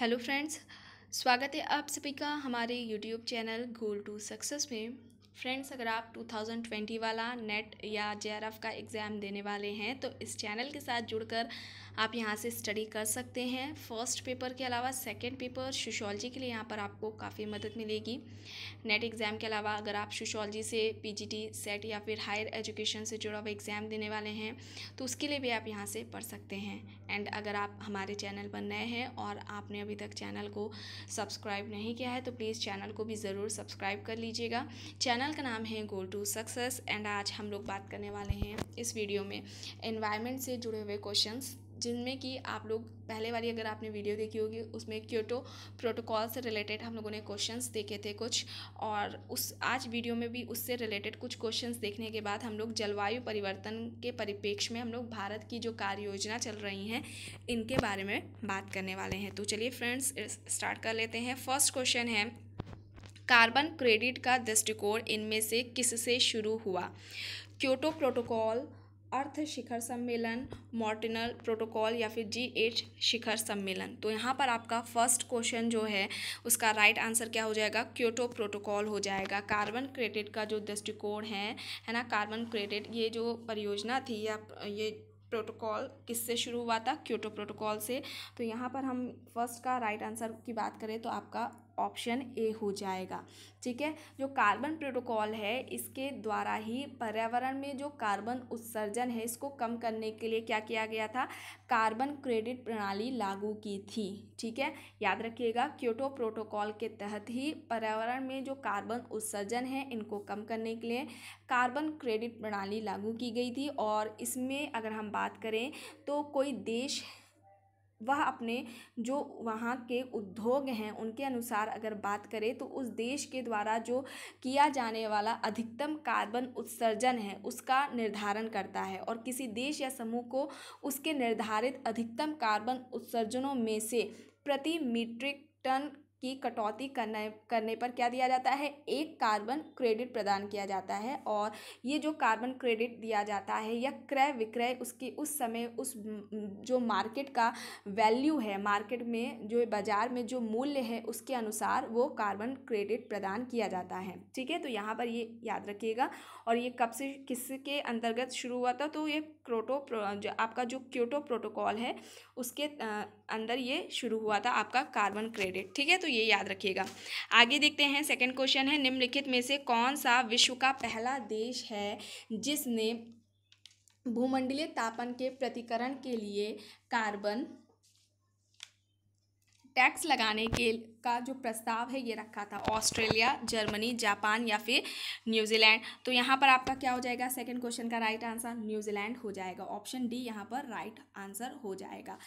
hello friends स्वागत है आप सभी का हमारे YouTube channel goal to success में फ्रेंड्स अगर आप 2020 वाला नेट या जे का एग्ज़ाम देने वाले हैं तो इस चैनल के साथ जुड़कर आप यहाँ से स्टडी कर सकते हैं फर्स्ट पेपर के अलावा सेकेंड पेपर सोशोलॉजी के लिए यहाँ पर आपको काफ़ी मदद मिलेगी नेट एग्ज़ाम के अलावा अगर आप सोशोलॉजी से पीजीटी सेट या फिर हायर एजुकेशन से जुड़ा हुआ एग्ज़ाम देने वाले हैं तो उसके लिए भी आप यहाँ से पढ़ सकते हैं एंड अगर आप हमारे चैनल पर नए हैं और आपने अभी तक चैनल को सब्सक्राइब नहीं किया है तो प्लीज़ चैनल को भी ज़रूर सब्सक्राइब कर लीजिएगा चैनल का नाम है गोल टू सक्सेस एंड आज हम लोग बात करने वाले हैं इस वीडियो में इन्वायरमेंट से जुड़े हुए क्वेश्चंस जिनमें कि आप लोग पहले वाली अगर आपने वीडियो देखी होगी उसमें क्योटो प्रोटोकॉल से रिलेटेड हम लोगों ने क्वेश्चंस देखे थे कुछ और उस आज वीडियो में भी उससे रिलेटेड कुछ क्वेश्चंस देखने के बाद हम लोग जलवायु परिवर्तन के परिप्रेक्ष्य में हम लोग भारत की जो कार्य योजना चल रही हैं इनके बारे में बात करने वाले हैं तो चलिए फ्रेंड्स स्टार्ट कर लेते हैं फर्स्ट क्वेश्चन है कार्बन क्रेडिट का दृष्टिकोण इनमें से किससे शुरू हुआ क्योटो प्रोटोकॉल अर्थ शिखर सम्मेलन मॉर्टिनल प्रोटोकॉल या फिर जी एच शिखर सम्मेलन तो यहाँ पर आपका फर्स्ट क्वेश्चन जो है उसका राइट आंसर क्या हो जाएगा क्योटो प्रोटोकॉल हो जाएगा कार्बन क्रेडिट का जो दृष्टिकोण है है ना कार्बन क्रेडिट ये जो परियोजना थी या ये प्रोटोकॉल किससे शुरू हुआ था क्योटो प्रोटोकॉल से तो यहाँ पर हम फर्स्ट का राइट आंसर की बात करें तो आपका ऑप्शन ए हो जाएगा ठीक है जो कार्बन प्रोटोकॉल है इसके द्वारा ही पर्यावरण में जो कार्बन उत्सर्जन है इसको कम करने के लिए क्या किया गया था कार्बन क्रेडिट प्रणाली लागू की थी ठीक है याद रखिएगा क्योटो प्रोटोकॉल के तहत ही पर्यावरण में जो कार्बन उत्सर्जन है इनको कम करने के लिए कार्बन क्रेडिट प्रणाली लागू की गई थी और इसमें अगर हम बात करें तो कोई देश वह अपने जो वहाँ के उद्योग हैं उनके अनुसार अगर बात करें तो उस देश के द्वारा जो किया जाने वाला अधिकतम कार्बन उत्सर्जन है उसका निर्धारण करता है और किसी देश या समूह को उसके निर्धारित अधिकतम कार्बन उत्सर्जनों में से प्रति मीट्रिक टन की कटौती करने करने पर क्या दिया जाता है एक कार्बन क्रेडिट प्रदान किया जाता है और ये जो कार्बन क्रेडिट दिया जाता है या क्रय विक्रय उसकी उस समय उस जो मार्केट का वैल्यू है मार्केट में जो बाज़ार में जो मूल्य है उसके अनुसार वो कार्बन क्रेडिट प्रदान किया जाता है ठीक है तो यहाँ पर ये याद रखिएगा और ये कब से किसके अंतर्गत शुरू हुआ था तो ये क्रोटो जो आपका जो क्योटो प्रोटोकॉल है उसके अंदर ये शुरू हुआ था आपका कार्बन क्रेडिट ठीक है तो ये याद रखिएगा आगे देखते हैं सेकंड क्वेश्चन है निम्नलिखित में से कौन सा विश्व का पहला देश है जिसने भूमंडलीय तापन के प्रतिकरण के लिए कार्बन टैक्स लगाने के का जो प्रस्ताव है ये रखा था ऑस्ट्रेलिया जर्मनी जापान या फिर न्यूजीलैंड तो यहाँ पर आपका क्या हो जाएगा सेकंड क्वेश्चन का राइट आंसर न्यूजीलैंड हो जाएगा ऑप्शन डी यहाँ पर राइट आंसर हो जाएगा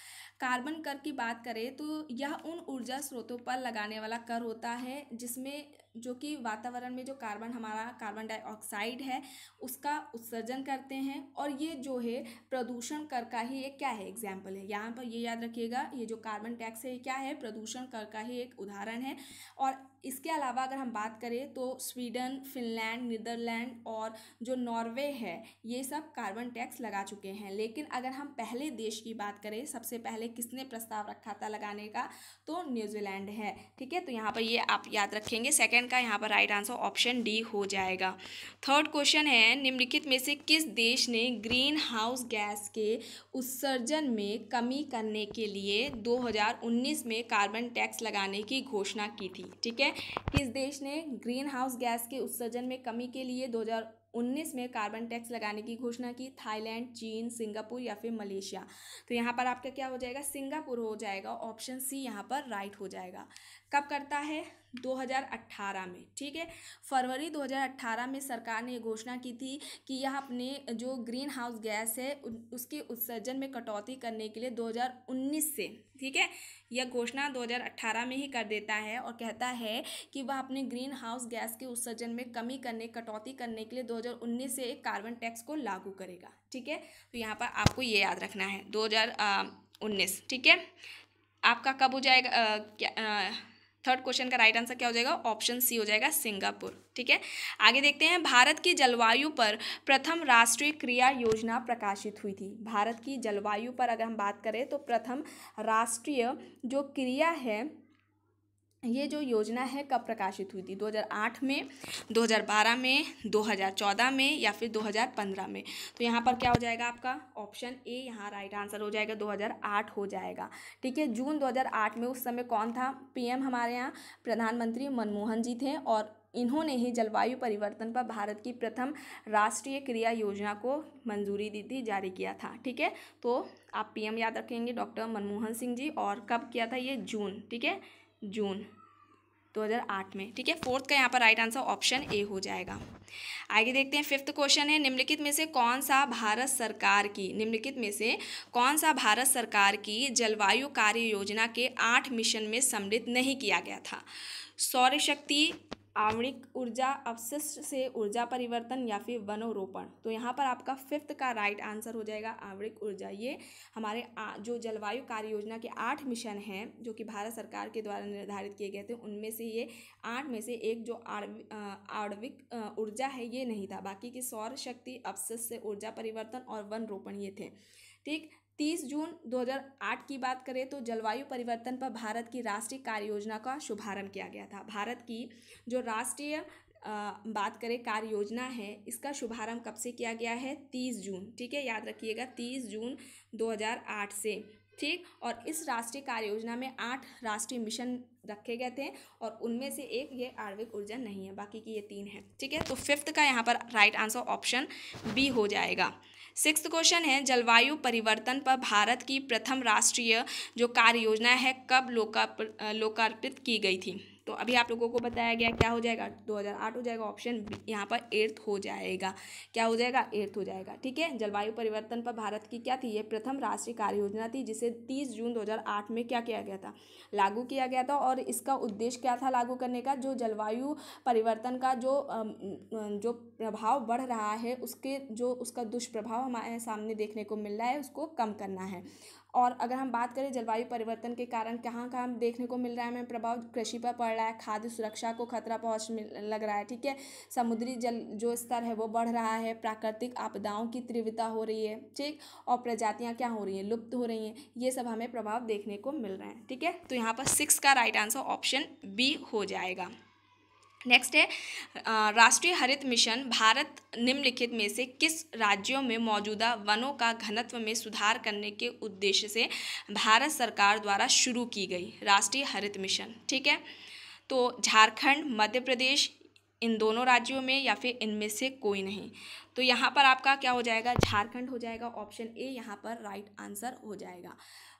कार्बन कर की बात करें तो यह उन ऊर्जा स्रोतों पर लगाने वाला कर होता है जिसमें जो कि वातावरण में जो कार्बन हमारा कार्बन डाइऑक्साइड है उसका उत्सर्जन करते हैं और ये जो है प्रदूषण कर का ही एक क्या है एग्जाम्पल है यहाँ पर ये याद रखिएगा ये जो कार्बन टैक्स है क्या है प्रदूषण कर का ही एक उदाहरण है और इसके अलावा अगर हम बात करें तो स्वीडन फिनलैंड नीदरलैंड और जो नॉर्वे है ये सब कार्बन टैक्स लगा चुके हैं लेकिन अगर हम पहले देश की बात करें सबसे पहले किसने प्रस्ताव रखा था लगाने का तो न्यूजीलैंड है ठीक है तो यहाँ पर ये आप याद रखेंगे सेकेंड का यहाँ पर राइट आंसर ऑप्शन डी हो जाएगा थर्ड क्वेश्चन है निम्नलिखित में से किस देश ने ग्रीन हाउस गैस के उत्सर्जन में कमी करने के लिए 2019 में कार्बन टैक्स लगाने की घोषणा की थी ठीक है किस देश ने ग्रीन हाउस गैस के उत्सर्जन में कमी के लिए 2019 में कार्बन टैक्स लगाने की घोषणा की थाईलैंड चीन सिंगापुर या फिर मलेशिया तो यहाँ पर आपका क्या हो जाएगा सिंगापुर हो जाएगा ऑप्शन सी यहाँ पर राइट हो जाएगा कब करता है 2018 में ठीक है फरवरी 2018 में सरकार ने घोषणा की थी कि यह अपने जो ग्रीन हाउस गैस है उसके उत्सर्जन में कटौती करने के लिए 2019 से ठीक है यह घोषणा 2018 में ही कर देता है और कहता है कि वह अपने ग्रीन हाउस गैस के उत्सर्जन में कमी करने कटौती करने के लिए 2019 से एक कार्बन टैक्स को लागू करेगा ठीक है तो यहाँ पर आपको ये याद रखना है दो ठीक है आपका कब हो जाएगा आ, क्या, आ, थर्ड क्वेश्चन का राइट आंसर क्या हो जाएगा ऑप्शन सी हो जाएगा सिंगापुर ठीक है आगे देखते हैं भारत की जलवायु पर प्रथम राष्ट्रीय क्रिया योजना प्रकाशित हुई थी भारत की जलवायु पर अगर हम बात करें तो प्रथम राष्ट्रीय जो क्रिया है ये जो योजना है कब प्रकाशित हुई थी 2008 में 2012 में 2014 में या फिर 2015 में तो यहाँ पर क्या हो जाएगा आपका ऑप्शन ए यहाँ राइट आंसर हो जाएगा 2008 हो जाएगा ठीक है जून 2008 में उस समय कौन था पीएम हमारे यहाँ प्रधानमंत्री मनमोहन जी थे और इन्होंने ही जलवायु परिवर्तन पर भारत की प्रथम राष्ट्रीय क्रिया योजना को मंजूरी दी थी जारी किया था ठीक है तो आप पीएम याद रखेंगे डॉक्टर मनमोहन सिंह जी और कब किया था ये जून ठीक है जून 2008 में ठीक है फोर्थ का यहाँ पर राइट आंसर ऑप्शन ए हो जाएगा आगे देखते हैं फिफ्थ क्वेश्चन है निम्नलिखित में से कौन सा भारत सरकार की निम्नलिखित में से कौन सा भारत सरकार की जलवायु कार्य योजना के आठ मिशन में सम्मिलित नहीं किया गया था सौर शक्ति आवणिक ऊर्जा अवशिष्ट से ऊर्जा परिवर्तन या फिर वनोरोपण तो यहाँ पर आपका फिफ्थ का राइट आंसर हो जाएगा आवणिक ऊर्जा ये हमारे आ, जो जलवायु कार्य योजना के आठ मिशन हैं जो कि भारत सरकार के द्वारा निर्धारित किए गए थे उनमें से ये आठ में से एक जो आणविक ऊर्जा है ये नहीं था बाकी की सौर शक्ति अवशिष से ऊर्जा परिवर्तन और वन रोपण ये थे ठीक 30 जून 2008 की बात करें तो जलवायु परिवर्तन पर भारत की राष्ट्रीय कार्य योजना का शुभारंभ किया गया था भारत की जो राष्ट्रीय बात करें कार्य योजना है इसका शुभारंभ कब से किया गया है 30 जून ठीक है याद रखिएगा 30 जून 2008 से ठीक और इस राष्ट्रीय कार्य योजना में आठ राष्ट्रीय मिशन रखे गए थे और उनमें से एक ये आर्विक ऊर्जा नहीं है बाकी की ये तीन है ठीक है तो फिफ्थ का यहाँ पर राइट आंसर ऑप्शन बी हो जाएगा सिक्स क्वेश्चन है जलवायु परिवर्तन पर भारत की प्रथम राष्ट्रीय जो कार्य योजना है कब लोकार्पित की गई थी तो अभी आप लोगों को बताया गया क्या हो जाएगा दो हज़ार आठ हो जाएगा ऑप्शन यहाँ पर एर्थ हो जाएगा क्या हो जाएगा एर्थ हो जाएगा ठीक है जलवायु परिवर्तन पर भारत की क्या थी ये प्रथम राष्ट्रीय कार्य योजना थी जिसे तीस जून दो में क्या किया गया था लागू किया गया था और इसका उद्देश्य क्या था लागू करने का जो जलवायु परिवर्तन का जो जो प्रभाव बढ़ रहा है उसके जो उसका दुष्प्रभाव हमारे सामने देखने को मिल रहा है उसको कम करना है और अगर हम बात करें जलवायु परिवर्तन के कारण कहाँ कहाँ देखने को मिल रहा है हमें प्रभाव कृषि पर पड़ रहा है खाद्य सुरक्षा को खतरा पहुँच लग रहा है ठीक है समुद्री जल जो स्तर है वो बढ़ रहा है प्राकृतिक आपदाओं की तीव्रता हो रही है ठीक और प्रजातियाँ क्या हो रही हैं लुप्त हो रही हैं ये सब हमें प्रभाव देखने को मिल रहे हैं ठीक है तो यहाँ पर सिक्स का राइट आंसर ऑप्शन बी हो जाएगा नेक्स्ट है राष्ट्रीय हरित मिशन भारत निम्नलिखित में से किस राज्यों में मौजूदा वनों का घनत्व में सुधार करने के उद्देश्य से भारत सरकार द्वारा शुरू की गई राष्ट्रीय हरित मिशन ठीक है तो झारखंड मध्य प्रदेश इन दोनों राज्यों में या फिर इनमें से कोई नहीं तो यहाँ पर आपका क्या हो जाएगा झारखंड हो जाएगा ऑप्शन ए यहाँ पर राइट आंसर हो जाएगा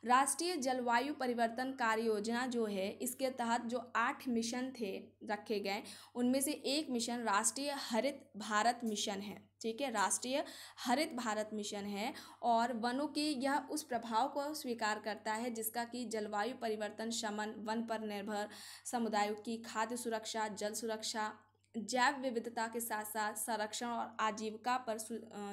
राष्ट्रीय जलवायु परिवर्तन कार्य योजना जो है इसके तहत जो आठ मिशन थे रखे गए उनमें से एक मिशन राष्ट्रीय हरित भारत मिशन है ठीक है राष्ट्रीय हरित भारत मिशन है और वनों की यह उस प्रभाव को स्वीकार करता है जिसका कि जलवायु परिवर्तन शमन वन पर निर्भर समुदायों की खाद्य सुरक्षा जल सुरक्षा जैव विविधता के साथ साथ संरक्षण और आजीविका पर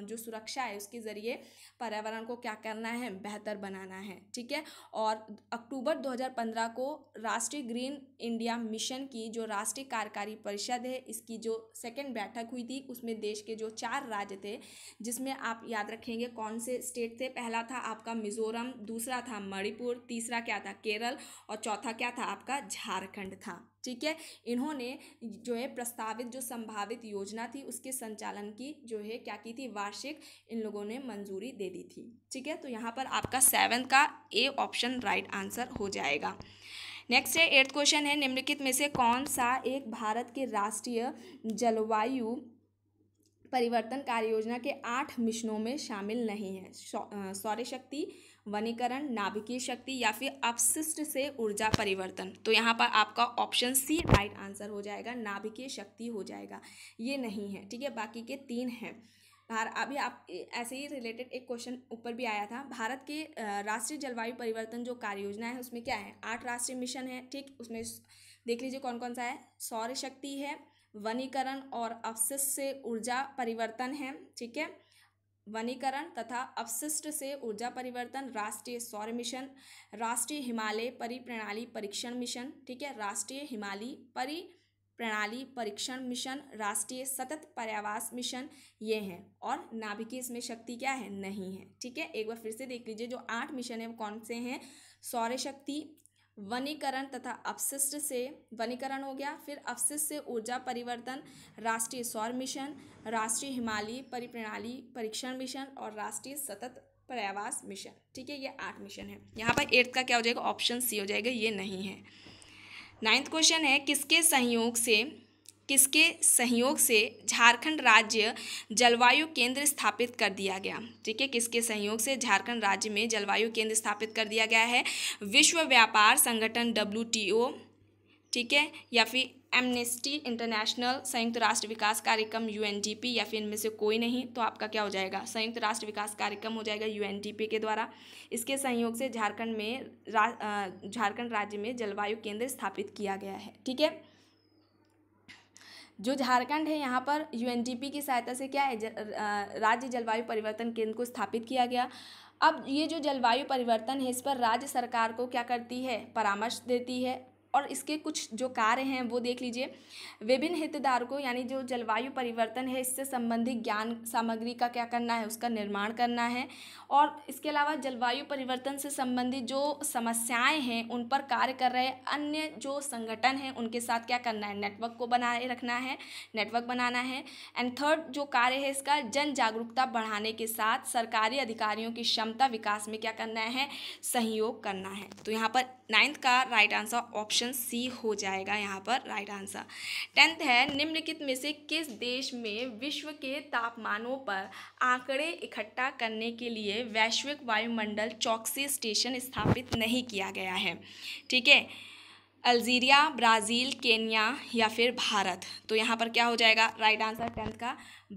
जो सुरक्षा है उसके ज़रिए पर्यावरण को क्या करना है बेहतर बनाना है ठीक है और अक्टूबर 2015 को राष्ट्रीय ग्रीन इंडिया मिशन की जो राष्ट्रीय कार्यकारी परिषद है इसकी जो सेकेंड बैठक हुई थी उसमें देश के जो चार राज्य थे जिसमें आप याद रखेंगे कौन से स्टेट थे पहला था आपका मिजोरम दूसरा था मणिपुर तीसरा क्या था केरल और चौथा क्या था आपका झारखंड था ठीक है इन्होंने जो है प्रस्तावित जो संभावित योजना थी उसके संचालन की जो है क्या की थी वार्षिक इन लोगों ने मंजूरी दे दी थी ठीक है तो यहाँ पर आपका सेवन्थ का ए ऑप्शन राइट आंसर हो जाएगा नेक्स्ट है एट्थ क्वेश्चन है निम्नलिखित में से कौन सा एक भारत के राष्ट्रीय जलवायु कार्य योजना के आठ मिशनों में शामिल नहीं है सौर्य शक्ति वनीकरण नाभिकीय शक्ति या फिर अपशिष्ट से ऊर्जा परिवर्तन तो यहाँ पर आपका ऑप्शन सी राइट आंसर हो जाएगा नाभिकीय शक्ति हो जाएगा ये नहीं है ठीक है बाकी के तीन हैं भारत अभी आप ऐसे ही रिलेटेड एक क्वेश्चन ऊपर भी आया था भारत के राष्ट्रीय जलवायु परिवर्तन जो कार्य योजना है उसमें क्या है आठ राष्ट्रीय मिशन है ठीक उसमें देख लीजिए कौन कौन सा है सौर शक्ति है वनीकरण और अवशिष्ट से ऊर्जा परिवर्तन है ठीक है वनीकरण तथा अवशिष्ट से ऊर्जा परिवर्तन राष्ट्रीय सौर मिशन राष्ट्रीय हिमालय परिप्रणाली परीक्षण मिशन ठीक है राष्ट्रीय हिमालय परिप्रणाली परीक्षण मिशन राष्ट्रीय सतत पर्यावास मिशन ये हैं और नाभिकीय इसमें शक्ति क्या है नहीं है ठीक है एक बार फिर से देख लीजिए जो आठ मिशन है वो कौन से हैं सौर्य शक्ति वनीकरण तथा अपशिष्ट से वनीकरण हो गया फिर अपशिष्ट से ऊर्जा परिवर्तन राष्ट्रीय सौर मिशन राष्ट्रीय हिमालय परिप्रणाली परीक्षण मिशन और राष्ट्रीय सतत प्रयावास मिशन ठीक है ये आठ मिशन है यहाँ पर एट्थ का क्या हो जाएगा ऑप्शन सी हो जाएगा ये नहीं है नाइन्थ क्वेश्चन है किसके सहयोग से किसके सहयोग से झारखंड राज्य जलवायु केंद्र स्थापित कर दिया गया ठीक है किसके सहयोग से झारखंड राज्य में जलवायु केंद्र स्थापित कर दिया गया है विश्व व्यापार संगठन डब्ल्यू ठीक है या फिर एमनेस्टी इंटरनेशनल संयुक्त राष्ट्र विकास कार्यक्रम यू या फिर इनमें से कोई नहीं तो आपका क्या हो जाएगा संयुक्त राष्ट्र विकास कार्यक्रम हो जाएगा यू के द्वारा इसके सहयोग से झारखंड में झारखंड राज्य में जलवायु केंद्र स्थापित किया गया है ठीक है जो झारखंड है यहाँ पर यूएनडीपी की सहायता से क्या है राज्य जलवायु परिवर्तन केंद्र को स्थापित किया गया अब ये जो जलवायु परिवर्तन है इस पर राज्य सरकार को क्या करती है परामर्श देती है और इसके कुछ जो कार्य हैं वो देख लीजिए विभिन्न हितधारकों यानी जो जलवायु परिवर्तन है इससे संबंधित ज्ञान सामग्री का क्या करना है उसका निर्माण करना है और इसके अलावा जलवायु परिवर्तन से संबंधित जो समस्याएं हैं उन पर कार्य कर रहे अन्य जो संगठन हैं उनके साथ क्या करना है नेटवर्क को बनाए रखना है नेटवर्क बनाना है एंड थर्ड जो कार्य है इसका जन जागरूकता बढ़ाने के साथ सरकारी अधिकारियों की क्षमता विकास में क्या करना है सहयोग करना है तो यहाँ पर नाइन्थ का right answer option option C हो जाएगा यहाँ पर राइट आंसर टेंथ है निम्नलिखित में से किस देश में विश्व के तापमानों पर आंकड़े इकट्ठा करने के लिए वैश्विक वायुमंडल चौकसी स्टेशन स्थापित नहीं किया गया है ठीक है अल्जीरिया ब्राज़ील केन्या या फिर भारत तो यहाँ पर क्या हो जाएगा राइट आंसर टेंथ का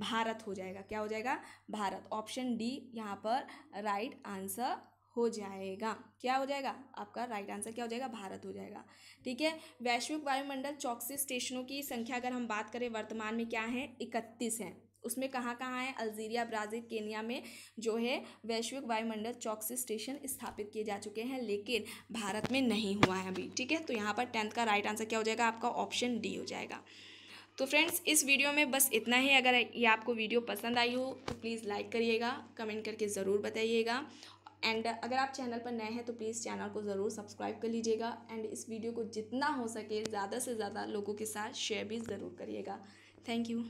भारत हो जाएगा क्या हो जाएगा भारत ऑप्शन डी यहाँ पर राइट आंसर हो जाएगा क्या हो जाएगा आपका राइट आंसर क्या हो जाएगा भारत हो जाएगा ठीक है वैश्विक वायुमंडल चौकसी स्टेशनों की संख्या अगर हम बात करें वर्तमान में क्या है इकतीस है उसमें कहाँ कहाँ है अल्जीरिया ब्राज़ील केनिया में जो है वैश्विक वायुमंडल चौकसी स्टेशन स्थापित किए जा चुके हैं लेकिन भारत में नहीं हुआ है अभी ठीक है तो यहाँ पर टेंथ का राइट आंसर क्या हो जाएगा आपका ऑप्शन डी हो जाएगा तो फ्रेंड्स इस वीडियो में बस इतना ही अगर ये आपको वीडियो पसंद आई हो तो प्लीज़ लाइक करिएगा कमेंट करके ज़रूर बताइएगा एंड अगर आप चैनल पर नए हैं तो प्लीज़ चैनल को ज़रूर सब्सक्राइब कर लीजिएगा एंड इस वीडियो को जितना हो सके ज़्यादा से ज़्यादा लोगों के साथ शेयर भी ज़रूर करिएगा थैंक यू